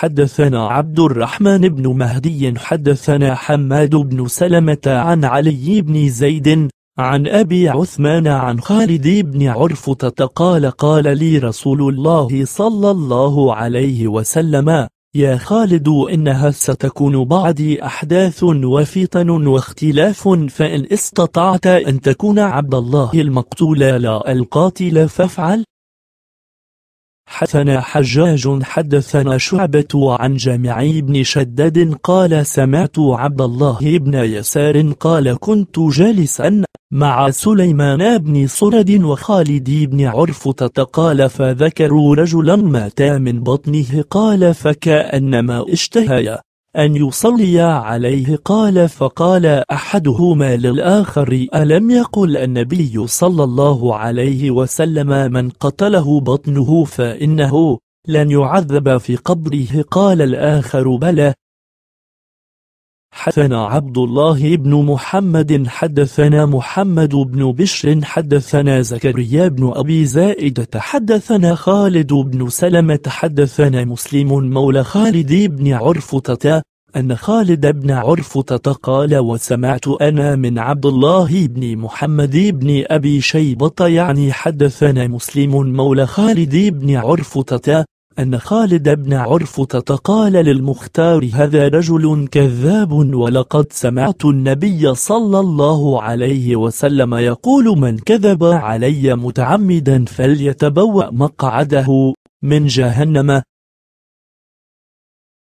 حدثنا عبد الرحمن بن مهدي حدثنا حماد بن سلمة عن علي بن زيد عن أبي عثمان عن خالد بن عرفة قال قال لي رسول الله صلى الله عليه وسلم يا خالد إنها ستكون بعدي أحداث وفتن واختلاف فإن استطعت أن تكون عبد الله المقتول لا القاتل فافعل حدثنا حجاج حدثنا شعبة عن جامع بن شداد قال سمعت عبد الله بن يسار قال كنت جالسا مع سليمان بن صرد وخالد بن عرفة قال فذكروا رجلا مات من بطنه قال فكأنما اشتهى أن يصلي عليه قال فقال أحدهما للآخر ألم يقل النبي صلى الله عليه وسلم من قتله بطنه فإنه لن يعذب في قبره قال الآخر بلى حدثنا عبد الله بن محمد حدثنا محمد بن بشر حدثنا زكريا بن أبي زائدة حدثنا خالد بن سلمة حدثنا مسلم مولى خالد بن عرفطة أن خالد بن عرفطة قال وسمعت أنا من عبد الله بن محمد بن أبي شيبة يعني حدثنا مسلم مولى خالد بن عرفطة أن خالد بن عرفة قال للمختار هذا رجل كذاب ولقد سمعت النبي صلى الله عليه وسلم يقول من كذب علي متعمدا فليتبوأ مقعده من جهنم